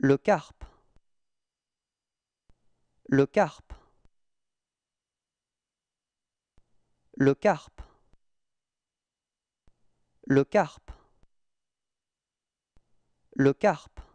le carpe le carpe le carpe le carpe le carpe